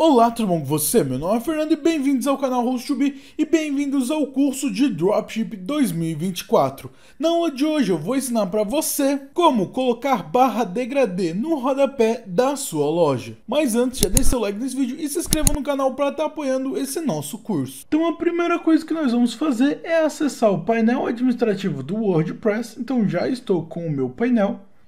Olá, tudo bom com você? Meu nome é Fernando e bem-vindos ao canal Host2B e bem-vindos ao curso de Dropship 2024. Na aula de hoje eu vou ensinar para você como colocar barra degradê no rodapé da sua loja. Mas antes, já deixe seu like nesse vídeo e se inscreva no canal para estar tá apoiando esse nosso curso. Então a primeira coisa que nós vamos fazer é acessar o painel administrativo do WordPress. Então já estou com o meu painel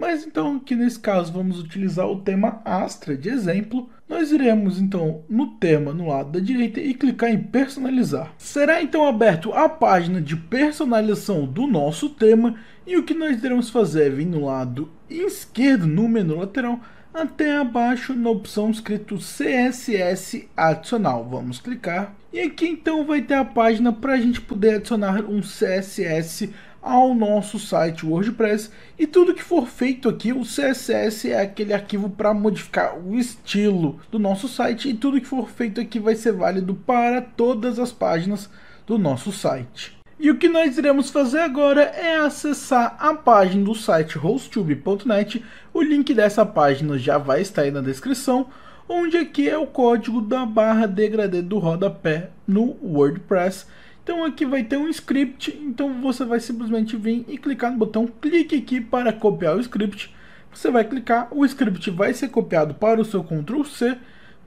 Mas então, aqui nesse caso, vamos utilizar o tema Astra de exemplo. Nós iremos então no tema no lado da direita e clicar em personalizar. Será então aberto a página de personalização do nosso tema e o que nós iremos fazer é vir no lado esquerdo no menu lateral até abaixo na opção escrito CSS adicional. Vamos clicar e aqui então vai ter a página para a gente poder adicionar um CSS adicional ao nosso site WordPress e tudo que for feito aqui, o CSS é aquele arquivo para modificar o estilo do nosso site e tudo que for feito aqui vai ser válido para todas as páginas do nosso site. E o que nós iremos fazer agora é acessar a página do site hostube.net, o link dessa página já vai estar aí na descrição, onde aqui é o código da barra degradê do rodapé no WordPress, então aqui vai ter um script, então você vai simplesmente vir e clicar no botão clique aqui para copiar o script. Você vai clicar, o script vai ser copiado para o seu Ctrl C,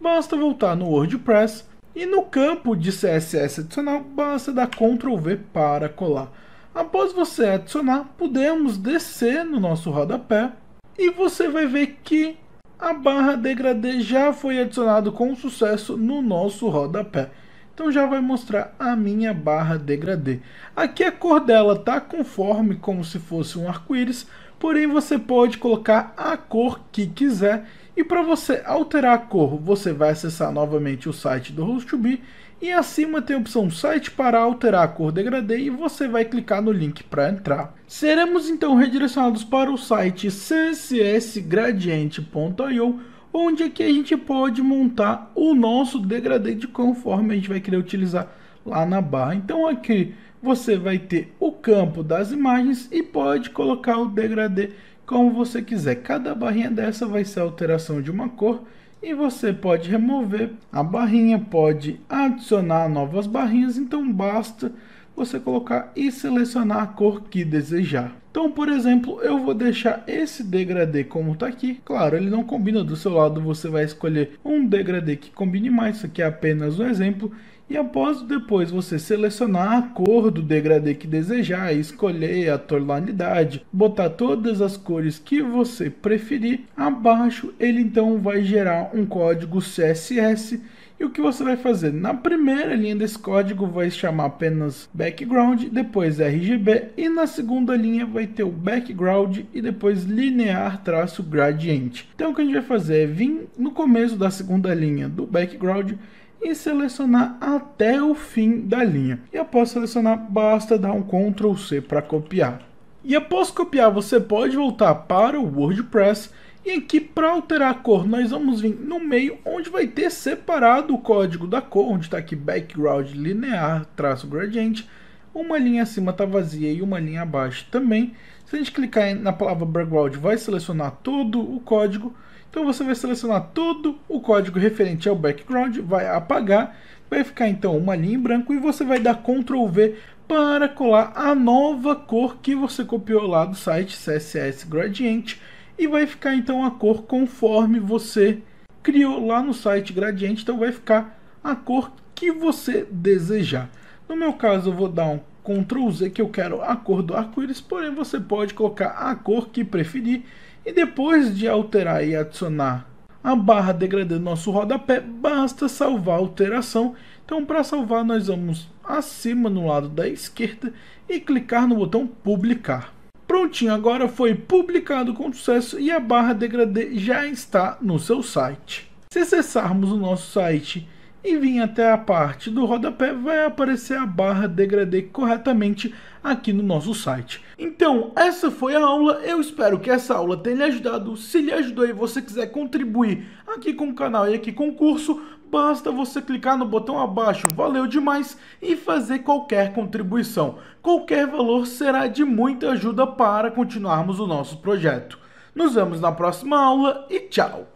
basta voltar no WordPress e no campo de CSS adicional, basta dar Ctrl V para colar. Após você adicionar, podemos descer no nosso rodapé e você vai ver que a barra degradê já foi adicionado com sucesso no nosso rodapé. Então já vai mostrar a minha barra degradê. Aqui a cor dela está conforme como se fosse um arco-íris, porém você pode colocar a cor que quiser. E para você alterar a cor, você vai acessar novamente o site do Host2B e acima tem a opção site para alterar a cor degradê e você vai clicar no link para entrar. Seremos então redirecionados para o site ccsgradiente.io onde aqui é a gente pode montar o nosso degradê de conforme a gente vai querer utilizar lá na barra. Então aqui você vai ter o campo das imagens e pode colocar o degradê como você quiser. Cada barrinha dessa vai ser a alteração de uma cor e você pode remover a barrinha, pode adicionar novas barrinhas, então basta você colocar e selecionar a cor que desejar. Então, por exemplo, eu vou deixar esse degradê como está aqui. Claro, ele não combina do seu lado, você vai escolher um degradê que combine mais, isso aqui é apenas um exemplo. E após depois você selecionar a cor do degradê que desejar, escolher a tonalidade, botar todas as cores que você preferir, abaixo ele então vai gerar um código CSS e o que você vai fazer? Na primeira linha desse código vai chamar apenas background, depois RGB e na segunda linha vai ter o background e depois linear traço gradiente. Então o que a gente vai fazer é vir no começo da segunda linha do background e selecionar até o fim da linha. E após selecionar, basta dar um Ctrl C para copiar. E após copiar, você pode voltar para o WordPress e aqui para alterar a cor nós vamos vir no meio onde vai ter separado o código da cor, onde está aqui background linear, traço gradiente, uma linha acima está vazia e uma linha abaixo também. Se a gente clicar na palavra background vai selecionar todo o código, então você vai selecionar todo o código referente ao background, vai apagar, vai ficar então uma linha em branco e você vai dar Ctrl V para colar a nova cor que você copiou lá do site CSS Gradient e vai ficar então a cor conforme você criou lá no site gradiente, então vai ficar a cor que você desejar. No meu caso eu vou dar um Ctrl Z que eu quero a cor do arco-íris, porém você pode colocar a cor que preferir e depois de alterar e adicionar a barra degradê do nosso rodapé, basta salvar a alteração. Então para salvar nós vamos acima no lado da esquerda e clicar no botão publicar. Putin agora foi publicado com sucesso e a barra degradê já está no seu site. Se acessarmos o nosso site e vir até a parte do rodapé, vai aparecer a barra degradê corretamente aqui no nosso site. Então, essa foi a aula. Eu espero que essa aula tenha lhe ajudado. Se lhe ajudou e você quiser contribuir aqui com o canal e aqui com o curso, basta você clicar no botão abaixo Valeu Demais e fazer qualquer contribuição. Qualquer valor será de muita ajuda para continuarmos o nosso projeto. Nos vemos na próxima aula e tchau!